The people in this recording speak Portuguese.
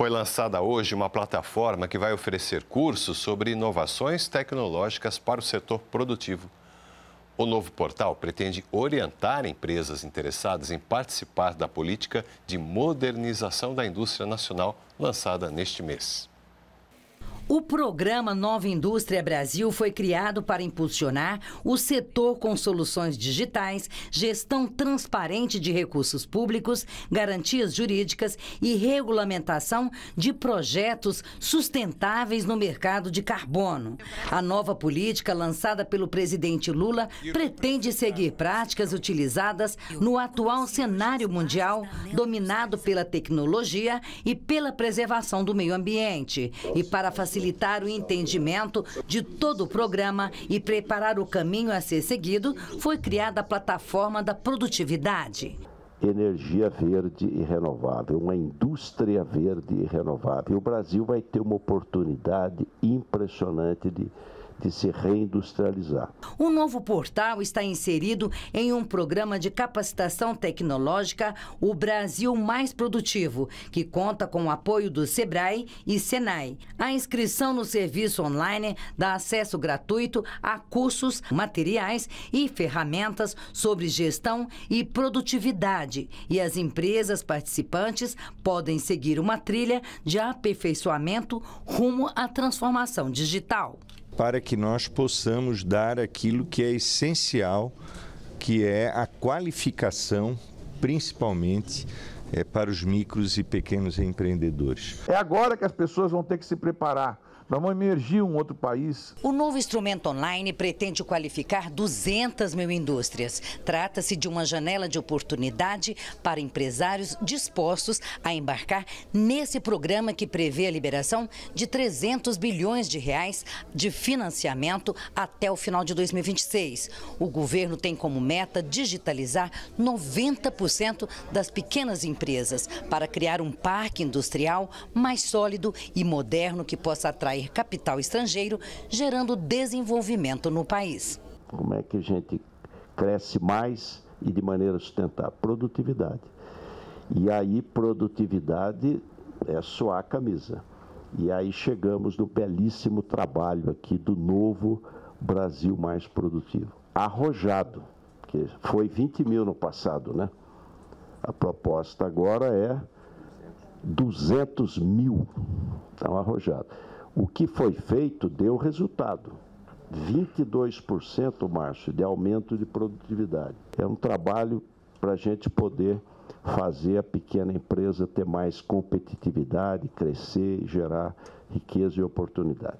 Foi lançada hoje uma plataforma que vai oferecer cursos sobre inovações tecnológicas para o setor produtivo. O novo portal pretende orientar empresas interessadas em participar da política de modernização da indústria nacional lançada neste mês. O programa Nova Indústria Brasil foi criado para impulsionar o setor com soluções digitais, gestão transparente de recursos públicos, garantias jurídicas e regulamentação de projetos sustentáveis no mercado de carbono. A nova política lançada pelo presidente Lula pretende seguir práticas utilizadas no atual cenário mundial dominado pela tecnologia e pela preservação do meio ambiente e para facilitar facilitar o entendimento de todo o programa e preparar o caminho a ser seguido, foi criada a plataforma da produtividade energia verde e renovável, uma indústria verde e renovável. O Brasil vai ter uma oportunidade impressionante de de se reindustrializar. O novo portal está inserido em um programa de capacitação tecnológica O Brasil Mais Produtivo, que conta com o apoio do SEBRAE e SENAI. A inscrição no serviço online dá acesso gratuito a cursos, materiais e ferramentas sobre gestão e produtividade. E as empresas participantes podem seguir uma trilha de aperfeiçoamento rumo à transformação digital para que nós possamos dar aquilo que é essencial, que é a qualificação, principalmente é, para os micros e pequenos empreendedores. É agora que as pessoas vão ter que se preparar vamos emergir um outro país. O novo instrumento online pretende qualificar 200 mil indústrias. Trata-se de uma janela de oportunidade para empresários dispostos a embarcar nesse programa que prevê a liberação de 300 bilhões de reais de financiamento até o final de 2026. O governo tem como meta digitalizar 90% das pequenas empresas para criar um parque industrial mais sólido e moderno que possa atrair atrair capital estrangeiro, gerando desenvolvimento no país. Como é que a gente cresce mais e de maneira sustentável? Produtividade. E aí, produtividade é suar a camisa. E aí chegamos no belíssimo trabalho aqui do novo Brasil mais produtivo. Arrojado, que foi 20 mil no passado, né? A proposta agora é 200 mil. Então, arrojado. O que foi feito deu resultado. 22%, março de aumento de produtividade. É um trabalho para a gente poder fazer a pequena empresa ter mais competitividade, crescer e gerar riqueza e oportunidade.